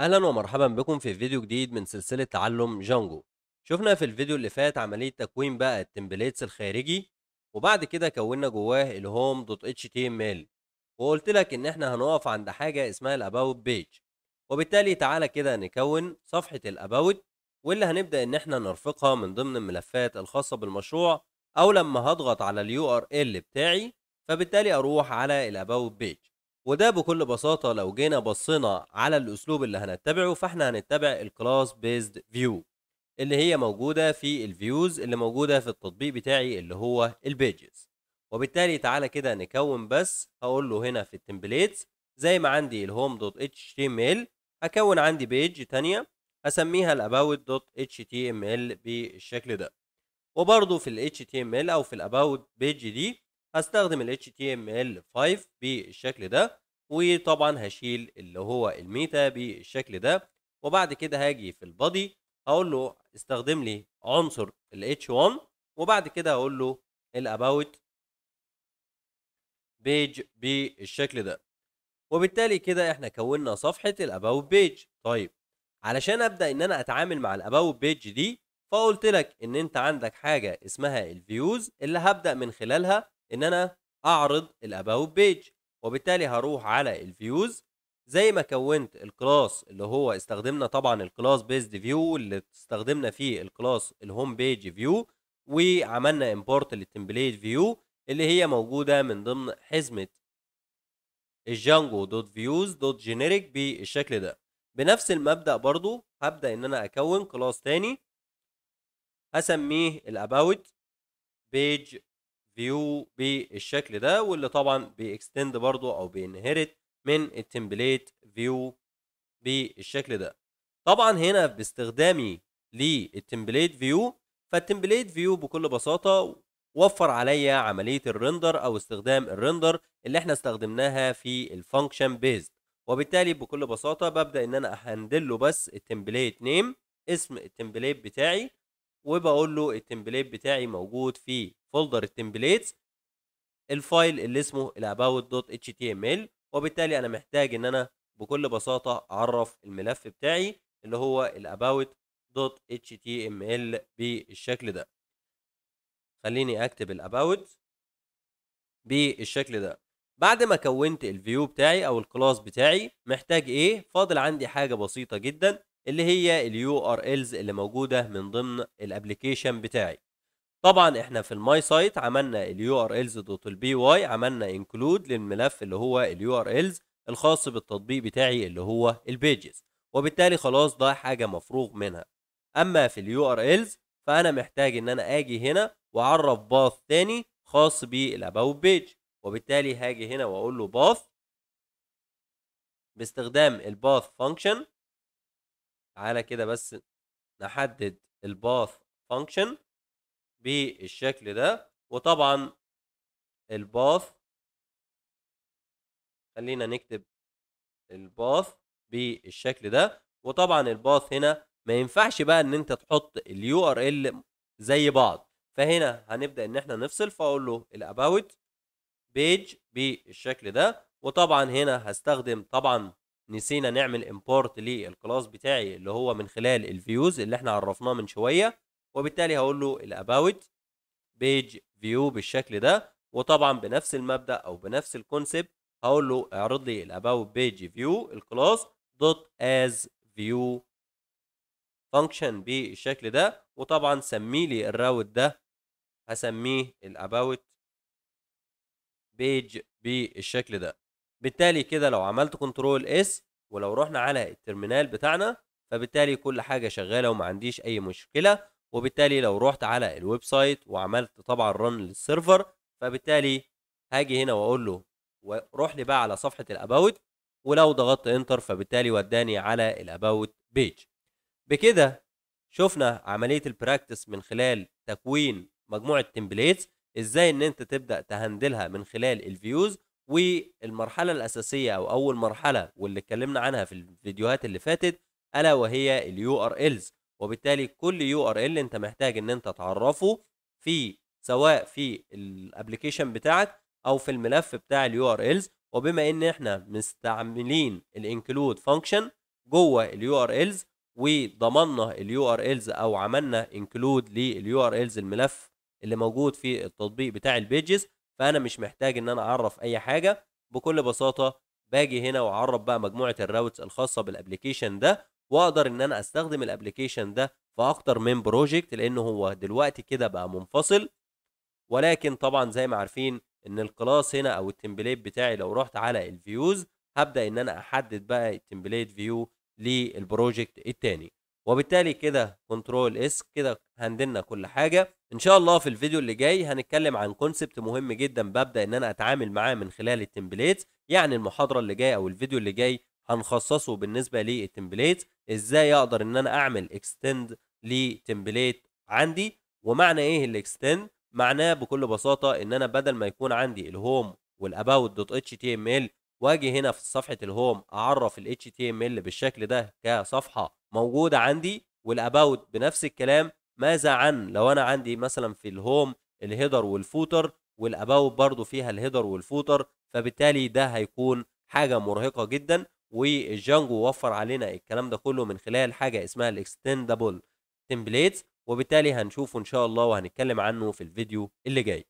اهلا ومرحبا بكم في فيديو جديد من سلسلة تعلم جانجو شفنا في الفيديو اللي فات عملية تكوين بقى التمبليتس الخارجي وبعد كده كوننا جواه الهوم دوت اتش تي ام ال وقلت لك ان احنا هنقف عند حاجة اسمها الاباوت بيج وبالتالي تعالى كده نكون صفحة الاباوت واللي هنبدأ ان احنا نرفقها من ضمن الملفات الخاصة بالمشروع او لما هضغط على اليو ار ال بتاعي فبالتالي اروح على الاباوت بيج وده بكل بساطة لو جينا بصينا على الأسلوب اللي هنتبعه فاحنا هنتبع الكلاس بيزد فيو اللي هي موجودة في الفيوز اللي موجودة في التطبيق بتاعي اللي هو البيجز وبالتالي تعالى كده نكون بس هقول له هنا في التمبليتس زي ما عندي الهوم دوت اتش تي ام ال هكون عندي بيج تانية هسميها الاباوت دوت اتش تي ام ال بالشكل ده وبرضه في ال HTML او في الاباوت بيج دي هستخدم ال HTML5 بالشكل ده وطبعا هشيل اللي هو الميتا بالشكل ده وبعد كده هاجي في البادي هقول له استخدم لي عنصر ال H1 وبعد كده هقول له الاباوت بيج بالشكل ده وبالتالي كده احنا كونا صفحه الاباوت بيج طيب علشان ابدا ان انا اتعامل مع الاباوت بيج دي فقلت لك ان انت عندك حاجه اسمها الفيوز اللي هبدا من خلالها ان انا اعرض الاباوت بيج وبالتالي هروح على الفيوز زي ما كونت الكلاس اللي هو استخدمنا طبعا الكلاس بيزد فيو اللي استخدمنا فيه الكلاس الهوم بيج فيو وعملنا امبورت للتمبليت فيو اللي هي موجوده من ضمن حزمه الجانجو دوت فيوز دوت جينيريك بالشكل ده بنفس المبدا برضو هبدا ان انا اكون كلاس تاني هسميه الاباوت بيج فيو بالشكل ده واللي طبعا بيكستند برضو او بينهرت من التمبليت فيو بالشكل ده طبعا هنا باستخدامي للتمبليت فيو فالتمبليت فيو بكل بساطه وفر عليا عمليه الرندر او استخدام الرندر اللي احنا استخدمناها في الفانكشن بيز وبالتالي بكل بساطه ببدا ان انا هندله بس التمبليت نيم اسم التمبليت بتاعي وبقول له التمبليت بتاعي موجود في فولدر التمبليتس الفايل اللي اسمه دوت ال وبالتالي انا محتاج ان انا بكل بساطه اعرف الملف بتاعي اللي هو دوت ال بالشكل ده خليني اكتب الاباوت بالشكل ده بعد ما كونت الفيو بتاعي او الكلاس بتاعي محتاج ايه فاضل عندي حاجه بسيطه جدا اللي هي اليو ار الز اللي موجوده من ضمن الابلكيشن بتاعي طبعا احنا في الماي سايت عملنا اليو ار الز دوت البي واي عملنا انكلود للملف اللي هو اليو ار الز الخاص بالتطبيق بتاعي اللي هو البيجز وبالتالي خلاص ده حاجه مفروغ منها اما في اليو ار الز فانا محتاج ان انا اجي هنا واعرف باث تاني خاص بالاباوت بيج وبالتالي هاجي هنا واقول له باث باستخدام الباث فانكشن تعالى كده بس نحدد الباث فانكشن بالشكل ده وطبعا الباث خلينا نكتب الباث بالشكل ده وطبعا الباث هنا ما ينفعش بقى ان انت تحط اليو ار ال زي بعض فهنا هنبدا ان احنا نفصل فاقول له الاباوت بيج بالشكل ده وطبعا هنا هستخدم طبعا نسينا نعمل امبورت للكلاس بتاعي اللي هو من خلال الفيوز اللي احنا عرفناه من شويه وبالتالي هقول له الاباوت بيج فيو بالشكل ده وطبعا بنفس المبدا او بنفس الكونسبت هقول له اعرض لي الاباوت بيج فيو الكلاس دوت از فيو فانكشن بالشكل ده وطبعا سمي لي الراوت ده هسميه الاباوت بيج بالشكل ده بالتالي كده لو عملت كنترول اس ولو رحنا على الترمينال بتاعنا فبالتالي كل حاجه شغاله وما عنديش اي مشكله وبالتالي لو رحت على الويب سايت وعملت طبعا رن للسيرفر فبالتالي هاجي هنا واقول له وروح لي بقى على صفحه الاباوت ولو ضغطت انتر فبالتالي وداني على الاباوت بيج بكده شفنا عمليه البراكتس من خلال تكوين مجموعه تمبليتس ازاي ان انت تبدا تهندلها من خلال الفيوز والمرحله الاساسيه او اول مرحله واللي اتكلمنا عنها في الفيديوهات اللي فاتت الا وهي اليو URLs الز وبالتالي كل يو ال انت محتاج ان انت تعرفه في سواء في الابلكيشن بتاعك او في الملف بتاع اليو ار الز وبما ان احنا مستعملين الانكلود فانكشن جوه اليو ار الز وضمنا اليو ار الز او عملنا انكلود لليو ار الز الملف اللي موجود في التطبيق بتاع البيجز فانا مش محتاج ان انا اعرف اي حاجه بكل بساطه باجي هنا واعرف بقى مجموعه الراوتس الخاصه بالابلكيشن ده واقدر ان انا استخدم الابلكيشن ده في اكتر من بروجكت لان هو دلوقتي كده بقى منفصل ولكن طبعا زي ما عارفين ان الكلاس هنا او التمبليت بتاعي لو رحت على الفيوز هبدا ان انا احدد بقى التمبليت فيو للبروجكت التاني وبالتالي كده كنترول اس كده هندلنا كل حاجه ان شاء الله في الفيديو اللي جاي هنتكلم عن كونسبت مهم جدا ببدا ان انا اتعامل معاه من خلال التمبليت يعني المحاضره اللي جايه او الفيديو اللي جاي هنخصصه بالنسبه للتمبليت ازاي اقدر ان انا اعمل اكستند لتمبليت عندي ومعنى ايه الاكستند معناه بكل بساطه ان انا بدل ما يكون عندي الهوم والاباوت دوت اتش تي ام ال واجي هنا في صفحه الهوم اعرف ال HTML بالشكل ده كصفحه موجوده عندي والاباوت بنفس الكلام ماذا عن لو انا عندي مثلا في الهوم الهيدر والفوتر والاباوت برضو فيها الهيدر والفوتر فبالتالي ده هيكون حاجه مرهقه جدا والجانجو وفر علينا الكلام ده كله من خلال حاجه اسمها الاكستندبل تمبليتس وبالتالي هنشوفه ان شاء الله وهنتكلم عنه في الفيديو اللي جاي